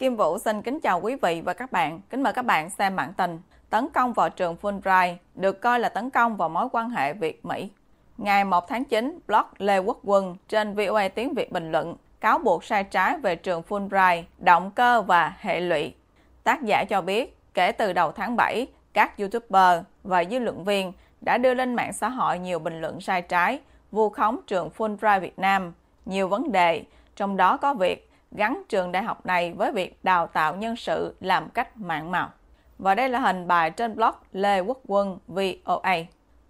Kim Vũ xin kính chào quý vị và các bạn. Kính mời các bạn xem bản tin. Tấn công vào trường Fulbright được coi là tấn công vào mối quan hệ Việt-Mỹ. Ngày 1 tháng 9, blog Lê Quốc Quân trên VOA Tiếng Việt bình luận cáo buộc sai trái về trường Fulbright, động cơ và hệ lụy. Tác giả cho biết, kể từ đầu tháng 7, các YouTuber và dư luận viên đã đưa lên mạng xã hội nhiều bình luận sai trái, vu khống trường Fulbright Việt Nam, nhiều vấn đề, trong đó có việc gắn trường đại học này với việc đào tạo nhân sự làm cách mạng màu. Và đây là hình bài trên blog Lê Quốc Quân VOA.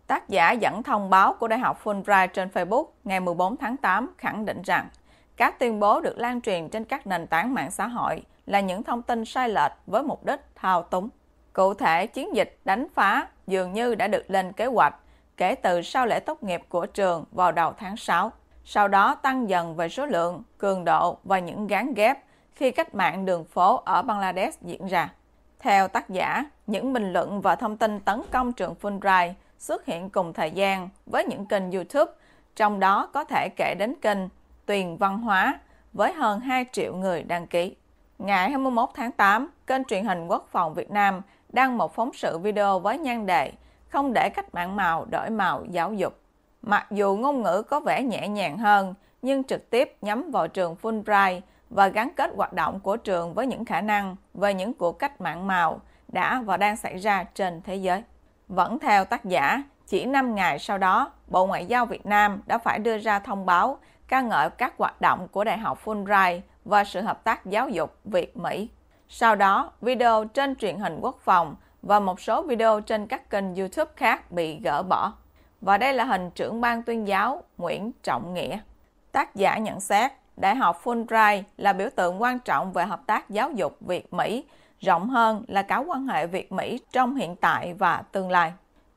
Tác giả dẫn thông báo của Đại học Fulbright trên Facebook ngày 14 tháng 8 khẳng định rằng các tuyên bố được lan truyền trên các nền tảng mạng xã hội là những thông tin sai lệch với mục đích thao túng. Cụ thể, chiến dịch đánh phá dường như đã được lên kế hoạch kể từ sau lễ tốt nghiệp của trường vào đầu tháng 6 sau đó tăng dần về số lượng, cường độ và những gán ghép khi cách mạng đường phố ở Bangladesh diễn ra. Theo tác giả, những bình luận và thông tin tấn công trường Fulbright xuất hiện cùng thời gian với những kênh YouTube, trong đó có thể kể đến kênh Tuyền Văn Hóa với hơn 2 triệu người đăng ký. Ngày 21 tháng 8, kênh truyền hình quốc phòng Việt Nam đăng một phóng sự video với nhan đề Không để cách mạng màu đổi màu giáo dục. Mặc dù ngôn ngữ có vẻ nhẹ nhàng hơn, nhưng trực tiếp nhắm vào trường Fulbright và gắn kết hoạt động của trường với những khả năng về những cuộc cách mạng màu đã và đang xảy ra trên thế giới. Vẫn theo tác giả, chỉ 5 ngày sau đó, Bộ Ngoại giao Việt Nam đã phải đưa ra thông báo ca ngợi các hoạt động của Đại học Fulbright và sự hợp tác giáo dục Việt-Mỹ. Sau đó, video trên truyền hình quốc phòng và một số video trên các kênh YouTube khác bị gỡ bỏ. Và đây là hình trưởng ban tuyên giáo Nguyễn Trọng Nghĩa. Tác giả nhận xét, Đại học Fulbright là biểu tượng quan trọng về hợp tác giáo dục Việt-Mỹ, rộng hơn là cả quan hệ Việt-Mỹ trong hiện tại và tương lai.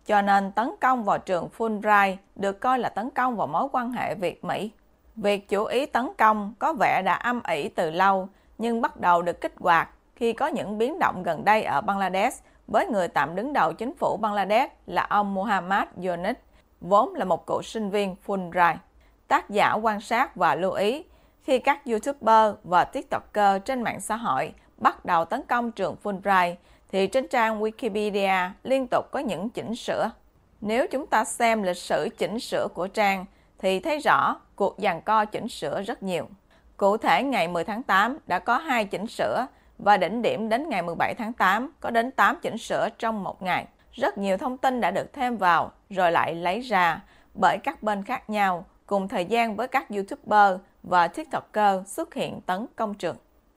Cho nên tấn công vào trường Fulbright được coi là tấn công vào mối quan hệ Việt-Mỹ. Việc chủ ý tấn công có vẻ đã âm ỉ từ lâu, nhưng bắt đầu được kích hoạt khi có những biến động gần đây ở Bangladesh với người tạm đứng đầu chính phủ Bangladesh là ông Muhammad Yunus vốn là một cựu sinh viên Fulbright. Tác giả quan sát và lưu ý khi các YouTuber và TikToker trên mạng xã hội bắt đầu tấn công trường Fulbright thì trên trang Wikipedia liên tục có những chỉnh sửa. Nếu chúng ta xem lịch sử chỉnh sửa của trang thì thấy rõ cuộc giằng co chỉnh sửa rất nhiều. Cụ thể ngày 10 tháng 8 đã có hai chỉnh sửa và đỉnh điểm đến ngày 17 tháng 8 có đến 8 chỉnh sửa trong một ngày rất nhiều thông tin đã được thêm vào rồi lại lấy ra bởi các bên khác nhau cùng thời gian với các YouTuber và TikToker xuất hiện tấn công trường.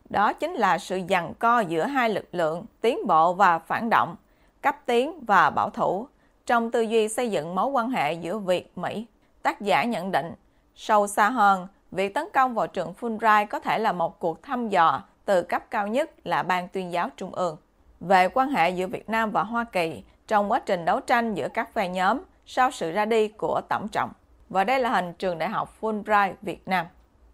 Đó chính là sự giằng co giữa hai lực lượng tiến bộ và phản động, cấp tiến và bảo thủ trong tư duy xây dựng mối quan hệ giữa Việt Mỹ. Tác giả nhận định, sâu xa hơn, việc tấn công vào trường Fulbright có thể là một cuộc thăm dò từ cấp cao nhất là Ban tuyên giáo Trung ương. Về quan hệ giữa Việt Nam và Hoa Kỳ, trong quá trình đấu tranh giữa các phe nhóm sau sự ra đi của Tổng trọng. Và đây là hình trường đại học Fulbright Việt Nam.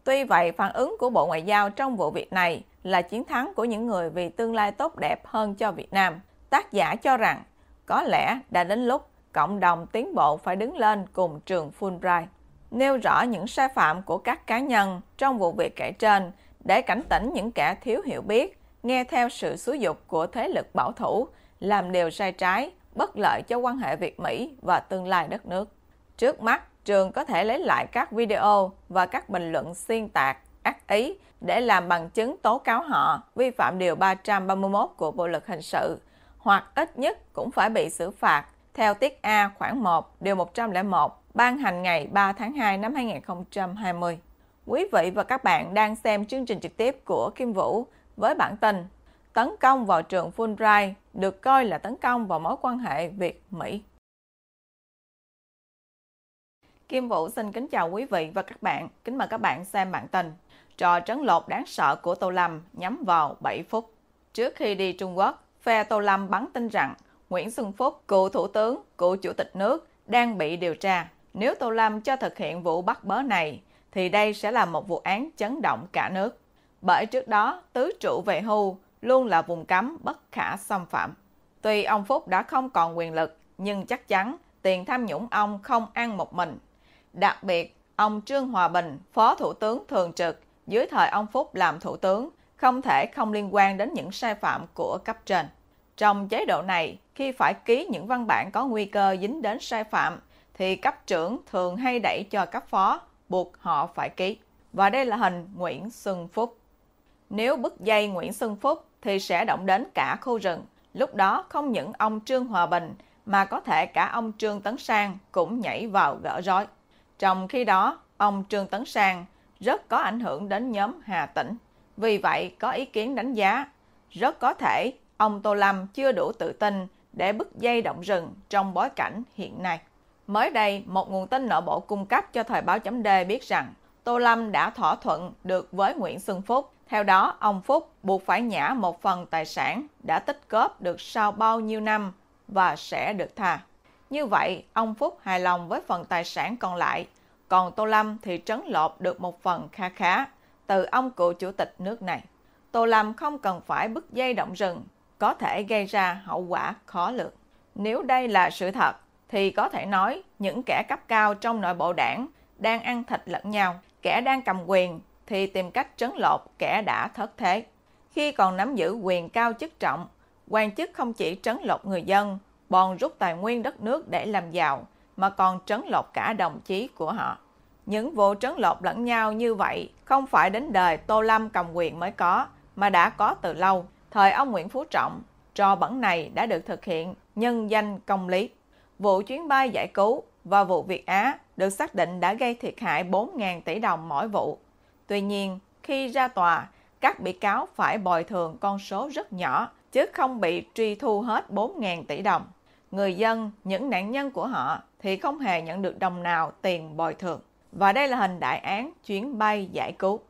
Tuy vậy, phản ứng của Bộ Ngoại giao trong vụ việc này là chiến thắng của những người vì tương lai tốt đẹp hơn cho Việt Nam. Tác giả cho rằng, có lẽ đã đến lúc cộng đồng tiến bộ phải đứng lên cùng trường Fulbright, nêu rõ những sai phạm của các cá nhân trong vụ việc kể trên để cảnh tỉnh những kẻ thiếu hiểu biết, nghe theo sự xúi dục của thế lực bảo thủ, làm điều sai trái bất lợi cho quan hệ Việt Mỹ và tương lai đất nước. Trước mắt, trường có thể lấy lại các video và các bình luận xuyên tạc, ác ý để làm bằng chứng tố cáo họ vi phạm điều 331 của Bộ luật hình sự, hoặc ít nhất cũng phải bị xử phạt theo tiết A khoảng 1 điều 101 ban hành ngày 3 tháng 2 năm 2020. Quý vị và các bạn đang xem chương trình trực tiếp của Kim Vũ với bản tin Tấn công vào trường Fulbright được coi là tấn công vào mối quan hệ Việt-Mỹ. Kim Vũ xin kính chào quý vị và các bạn. Kính mời các bạn xem bản tin. Trò trấn lột đáng sợ của Tô Lâm nhắm vào 7 phút. Trước khi đi Trung Quốc, phe Tô Lâm bắn tin rằng Nguyễn Xuân Phúc, cựu thủ tướng, cựu chủ tịch nước, đang bị điều tra. Nếu Tô Lâm cho thực hiện vụ bắt bớ này, thì đây sẽ là một vụ án chấn động cả nước. Bởi trước đó, tứ trụ về hưu, luôn là vùng cấm bất khả xâm phạm. Tuy ông Phúc đã không còn quyền lực, nhưng chắc chắn tiền tham nhũng ông không ăn một mình. Đặc biệt, ông Trương Hòa Bình, Phó Thủ tướng Thường trực, dưới thời ông Phúc làm Thủ tướng, không thể không liên quan đến những sai phạm của cấp trên. Trong chế độ này, khi phải ký những văn bản có nguy cơ dính đến sai phạm, thì cấp trưởng thường hay đẩy cho cấp phó, buộc họ phải ký. Và đây là hình Nguyễn Xuân Phúc. Nếu bức dây Nguyễn Xuân Phúc thì sẽ động đến cả khu rừng. Lúc đó không những ông Trương Hòa Bình mà có thể cả ông Trương Tấn Sang cũng nhảy vào gỡ rối. Trong khi đó, ông Trương Tấn Sang rất có ảnh hưởng đến nhóm Hà Tĩnh. Vì vậy, có ý kiến đánh giá, rất có thể ông Tô Lâm chưa đủ tự tin để bức dây động rừng trong bối cảnh hiện nay. Mới đây, một nguồn tin nội bộ cung cấp cho thời báo chấm D biết rằng Tô Lâm đã thỏa thuận được với Nguyễn Xuân Phúc theo đó, ông Phúc buộc phải nhả một phần tài sản đã tích góp được sau bao nhiêu năm và sẽ được tha. Như vậy, ông Phúc hài lòng với phần tài sản còn lại, còn Tô Lâm thì trấn lột được một phần kha khá từ ông cựu chủ tịch nước này. Tô Lâm không cần phải bức dây động rừng, có thể gây ra hậu quả khó lường. Nếu đây là sự thật, thì có thể nói những kẻ cấp cao trong nội bộ đảng đang ăn thịt lẫn nhau, kẻ đang cầm quyền thì tìm cách trấn lột kẻ đã thất thế. Khi còn nắm giữ quyền cao chức trọng, quan chức không chỉ trấn lột người dân, bòn rút tài nguyên đất nước để làm giàu, mà còn trấn lột cả đồng chí của họ. Những vụ trấn lột lẫn nhau như vậy không phải đến đời Tô Lâm cầm quyền mới có, mà đã có từ lâu. Thời ông Nguyễn Phú Trọng, trò bẩn này đã được thực hiện nhân danh công lý. Vụ chuyến bay giải cứu và vụ Việt Á được xác định đã gây thiệt hại 4.000 tỷ đồng mỗi vụ. Tuy nhiên, khi ra tòa, các bị cáo phải bồi thường con số rất nhỏ, chứ không bị truy thu hết 4.000 tỷ đồng. Người dân, những nạn nhân của họ thì không hề nhận được đồng nào tiền bồi thường. Và đây là hình đại án chuyến bay giải cứu.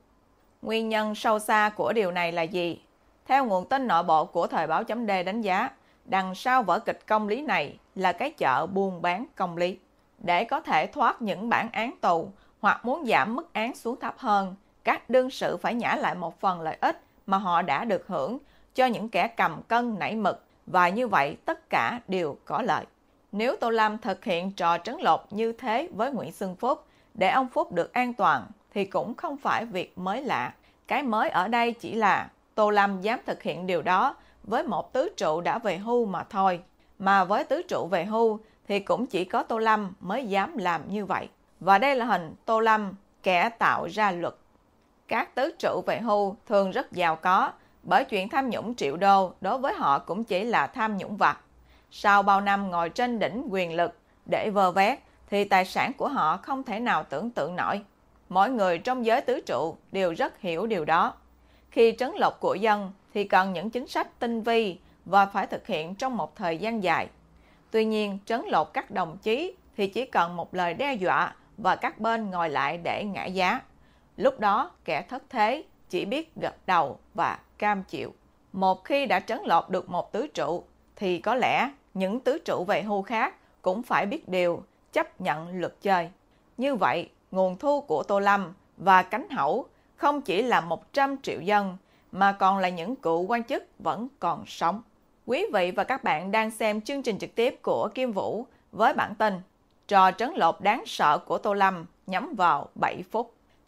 Nguyên nhân sâu xa của điều này là gì? Theo nguồn tin nội bộ của thời báo chấm D đánh giá, đằng sau vở kịch công lý này là cái chợ buôn bán công lý. Để có thể thoát những bản án tù hoặc muốn giảm mức án xuống thấp hơn, các đương sự phải nhả lại một phần lợi ích mà họ đã được hưởng cho những kẻ cầm cân nảy mực và như vậy tất cả đều có lợi. Nếu Tô Lâm thực hiện trò trấn lột như thế với Nguyễn Xuân Phúc để ông Phúc được an toàn thì cũng không phải việc mới lạ. Cái mới ở đây chỉ là Tô Lâm dám thực hiện điều đó với một tứ trụ đã về hưu mà thôi. Mà với tứ trụ về hưu thì cũng chỉ có Tô Lâm mới dám làm như vậy. Và đây là hình Tô Lâm kẻ tạo ra luật các tứ trụ về hưu thường rất giàu có, bởi chuyện tham nhũng triệu đô đối với họ cũng chỉ là tham nhũng vặt. Sau bao năm ngồi trên đỉnh quyền lực để vơ vét, thì tài sản của họ không thể nào tưởng tượng nổi. Mỗi người trong giới tứ trụ đều rất hiểu điều đó. Khi trấn lộc của dân thì cần những chính sách tinh vi và phải thực hiện trong một thời gian dài. Tuy nhiên, trấn lột các đồng chí thì chỉ cần một lời đe dọa và các bên ngồi lại để ngã giá. Lúc đó, kẻ thất thế chỉ biết gật đầu và cam chịu. Một khi đã trấn lột được một tứ trụ, thì có lẽ những tứ trụ về hưu khác cũng phải biết điều, chấp nhận luật chơi. Như vậy, nguồn thu của Tô Lâm và Cánh Hậu không chỉ là 100 triệu dân, mà còn là những cựu quan chức vẫn còn sống. Quý vị và các bạn đang xem chương trình trực tiếp của Kim Vũ với bản tin Trò trấn lột đáng sợ của Tô Lâm nhắm vào 7 phút.